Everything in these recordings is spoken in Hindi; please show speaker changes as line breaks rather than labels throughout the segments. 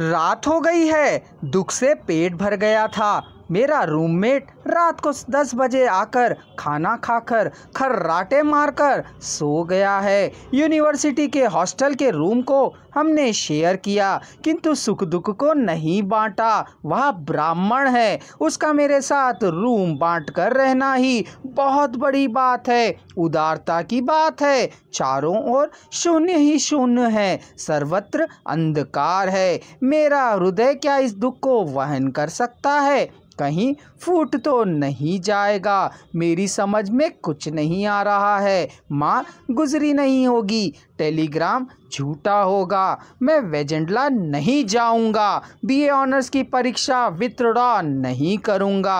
रात हो गई है दुख से पेट भर गया था मेरा रूममेट रात को 10 बजे आकर खाना खाकर खर्राटे मारकर सो गया है यूनिवर्सिटी के हॉस्टल के रूम को हमने शेयर किया किंतु सुख दुख को नहीं बांटा वह ब्राह्मण है उसका मेरे साथ रूम बांट कर रहना ही बहुत बड़ी बात है उदारता की बात है चारों ओर शून्य ही शून्य है सर्वत्र अंधकार है मेरा हृदय क्या इस दुख को वहन कर सकता है कहीं फूट तो नहीं जाएगा मेरी समझ में कुछ नहीं आ रहा है माँ गुजरी नहीं होगी टेलीग्राम झूठा होगा मैं वेजेंडला नहीं जाऊंगा बीए ऑनर्स की परीक्षा विथड्रॉ नहीं करूंगा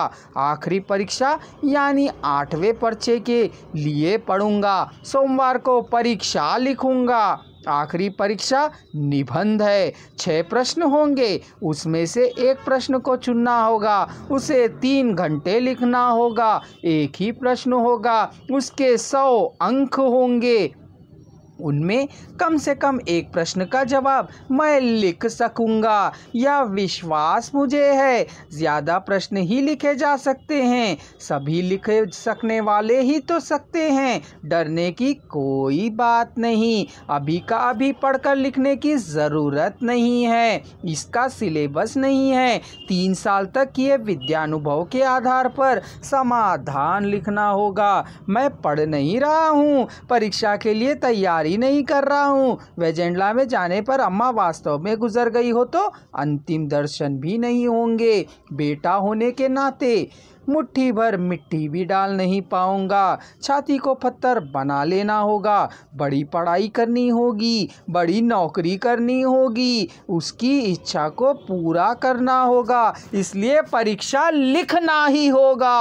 आखिरी परीक्षा यानी आठवें पर्चे के लिए पढ़ूंगा सोमवार को परीक्षा लिखूंगा आखिरी परीक्षा निबंध है छः प्रश्न होंगे उसमें से एक प्रश्न को चुनना होगा उसे तीन घंटे लिखना होगा एक ही प्रश्न होगा उसके सौ अंक होंगे उनमें कम से कम एक प्रश्न का जवाब मैं लिख सकूंगा यह विश्वास मुझे है ज़्यादा प्रश्न ही लिखे जा सकते हैं सभी लिखे सकने वाले ही तो सकते हैं डरने की कोई बात नहीं अभी का अभी पढ़कर लिखने की ज़रूरत नहीं है इसका सिलेबस नहीं है तीन साल तक किए विद्यानुभव के आधार पर समाधान लिखना होगा मैं पढ़ नहीं रहा हूँ परीक्षा के लिए तैयारी ही नहीं कर रहा हूँ वेजेंडला में जाने पर अम्मा वास्तव में गुजर गई हो तो अंतिम दर्शन भी नहीं होंगे बेटा होने के नाते मुट्ठी भर मिट्टी भी डाल नहीं पाऊंगा छाती को पत्थर बना लेना होगा बड़ी पढ़ाई करनी होगी बड़ी नौकरी करनी होगी उसकी इच्छा को पूरा करना होगा इसलिए परीक्षा लिखना ही होगा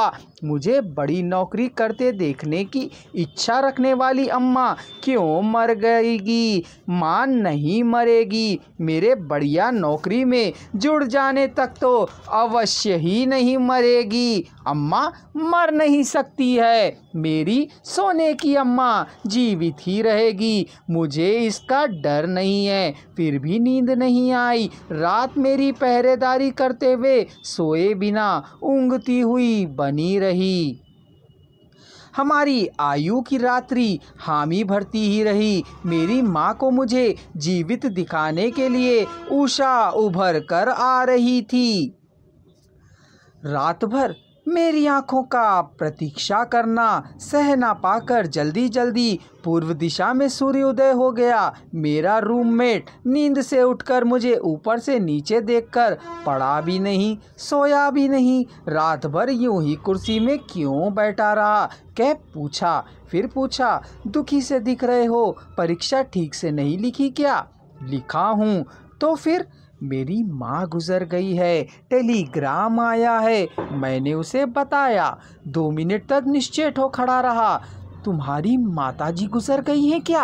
मुझे बड़ी नौकरी करते देखने की इच्छा रखने वाली अम्मा क्यों मर गएगी माँ नहीं मरेगी मेरे बढ़िया नौकरी में जुड़ जाने तक तो अवश्य ही नहीं मरेगी अम्मा मर नहीं सकती है मेरी सोने की अम्मा जीवित ही रहेगी मुझे इसका डर नहीं है फिर भी नींद नहीं आई रात मेरी पहरेदारी करते हुए सोए बिना ऊँगती हुई बनी रही हमारी आयु की रात्रि हामी भरती ही रही मेरी माँ को मुझे जीवित दिखाने के लिए उषा उभर कर आ रही थी रात भर मेरी आंखों का प्रतीक्षा करना सह ना पाकर जल्दी जल्दी पूर्व दिशा में सूर्योदय हो गया मेरा रूममेट नींद से उठकर मुझे ऊपर से नीचे देखकर पड़ा भी नहीं सोया भी नहीं रात भर यूं ही कुर्सी में क्यों बैठा रहा कह पूछा फिर पूछा दुखी से दिख रहे हो परीक्षा ठीक से नहीं लिखी क्या लिखा हूँ तो फिर मेरी माँ गुजर गई है टेलीग्राम आया है मैंने उसे बताया दो मिनट तक निश्चेत हो खड़ा रहा तुम्हारी माताजी गुजर गई हैं क्या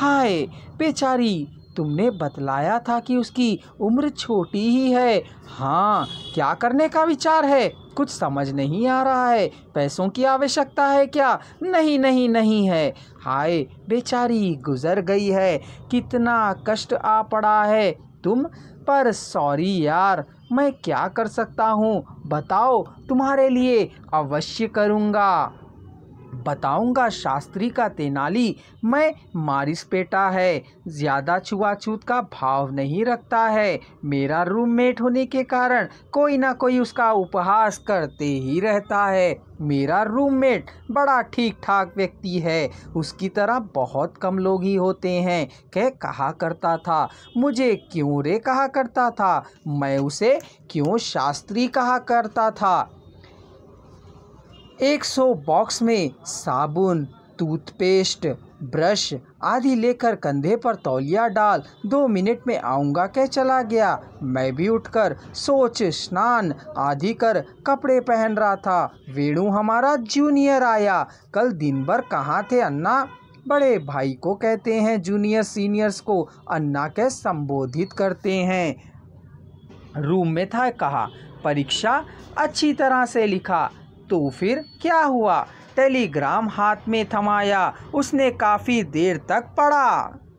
हाय बेचारी तुमने बतलाया था कि उसकी उम्र छोटी ही है हाँ क्या करने का विचार है कुछ समझ नहीं आ रहा है पैसों की आवश्यकता है क्या नहीं नहीं नहीं है हाय बेचारी गुजर गई है कितना कष्ट आ पड़ा है तुम पर सॉरी यार मैं क्या कर सकता हूँ बताओ तुम्हारे लिए अवश्य करूँगा बताऊंगा शास्त्री का तेनाली मैं मारिसपेटा है ज़्यादा छुआछूत का भाव नहीं रखता है मेरा रूममेट होने के कारण कोई ना कोई उसका उपहास करते ही रहता है मेरा रूममेट बड़ा ठीक ठाक व्यक्ति है उसकी तरह बहुत कम लोग ही होते हैं कह कहा करता था मुझे क्यों रे कहा करता था मैं उसे क्यों शास्त्री कहा करता था 100 बॉक्स में साबुन टूथपेस्ट ब्रश आदि लेकर कंधे पर तौलिया डाल दो मिनट में आऊँगा कह चला गया मैं भी उठकर सोच स्नान आदि कर कपड़े पहन रहा था वेणु हमारा जूनियर आया कल दिन भर कहाँ थे अन्ना बड़े भाई को कहते हैं जूनियर सीनियर्स को अन्ना के संबोधित करते हैं रूम में था कहा परीक्षा अच्छी तरह से लिखा तो फिर क्या हुआ टेलीग्राम हाथ में थमाया उसने काफ़ी देर तक पढ़ा